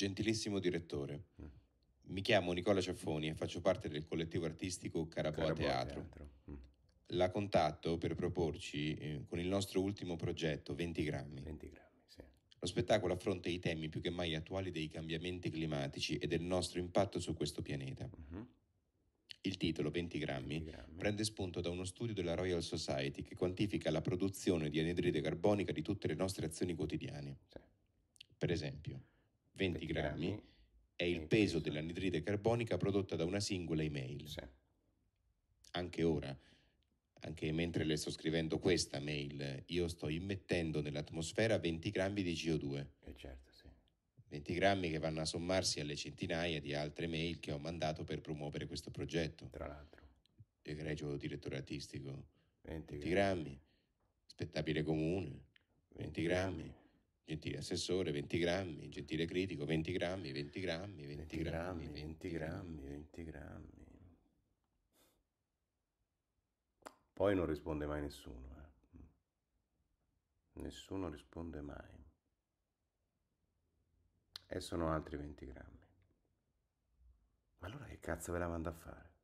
Gentilissimo direttore, mm. mi chiamo Nicola Ciaffoni e faccio parte del collettivo artistico Carabò Teatro. Teatro. Mm. La contatto per proporci eh, con il nostro ultimo progetto 20 grammi. 20 grammi sì. Lo spettacolo affronta i temi più che mai attuali dei cambiamenti climatici e del nostro impatto su questo pianeta. Mm-hmm. Il titolo 20 grammi, 20 grammi prende spunto da uno studio della Royal Society che quantifica la produzione di anidride carbonica di tutte le nostre azioni quotidiane. Sì. Per esempio, 20 grammi è il peso dell'anidride carbonica prodotta da una singola email. Sì. Anche ora, anche mentre le sto scrivendo questa mail, io sto immettendo nell'atmosfera 20 grammi di CO2. Eh certo, sì. 20 grammi che vanno a sommarsi alle centinaia di altre mail che ho mandato per promuovere questo progetto. Tra l'altro. Egregio direttore artistico. 20, 20 grammi. grammi. Spettabile comune. 20, 20 grammi. grammi. Gentile assessore, 20 grammi, gentile critico, 20 grammi, 20 grammi, 20, 20 grammi, 20 grammi, 20 grammi. Poi non risponde mai nessuno. Eh. Nessuno risponde mai. E sono altri 20 grammi. Ma allora che cazzo ve la manda a fare?